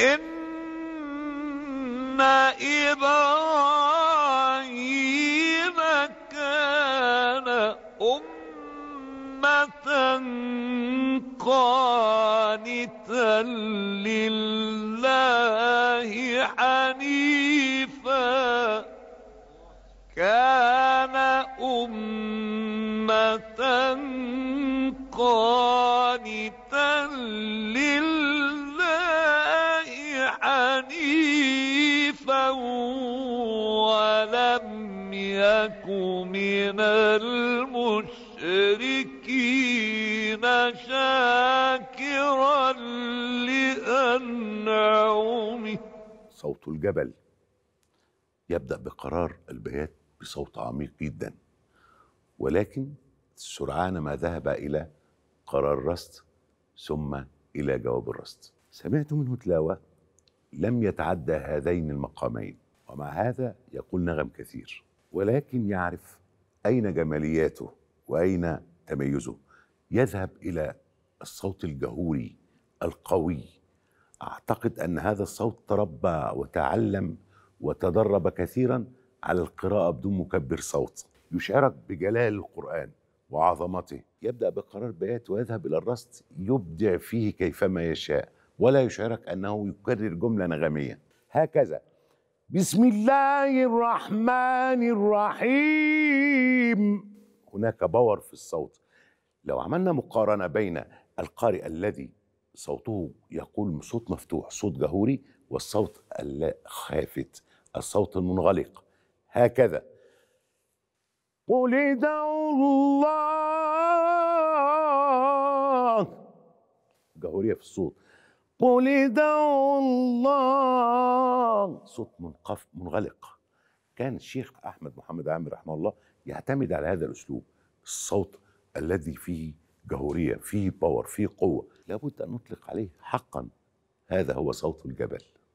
إن إبراهيم كان أمة قانتا لله حنيفا كان أمة قانتا حنيفا ولم يك من المشركين شاكرا لأنعمه صوت الجبل يبدأ بقرار البيات بصوت عميق جدا ولكن سرعان ما ذهب إلى قرار رست ثم إلى جواب الرست سمعت منه تلاوة لم يتعدى هذين المقامين ومع هذا يقول نغم كثير ولكن يعرف أين جمالياته وأين تميزه يذهب إلى الصوت الجهوري القوي أعتقد أن هذا الصوت تربى وتعلم وتدرب كثيرا على القراءة بدون مكبر صوت يشعرك بجلال القرآن وعظمته يبدأ بقرار بيات ويذهب إلى الرصد يبدع فيه كيفما يشاء ولا يشعرك أنه يكرر جملة نغمية هكذا بسم الله الرحمن الرحيم هناك باور في الصوت لو عملنا مقارنة بين القارئ الذي صوته يقول صوت مفتوح صوت جهوري والصوت الخافت الصوت المنغلق هكذا قل ادعوا الله جهورية في الصوت قل ادعوا الله صوت منقف منغلق كان الشيخ احمد محمد عامر رحمه الله يعتمد على هذا الاسلوب الصوت الذي فيه جهوريه فيه باور فيه قوه لابد ان نطلق عليه حقا هذا هو صوت الجبل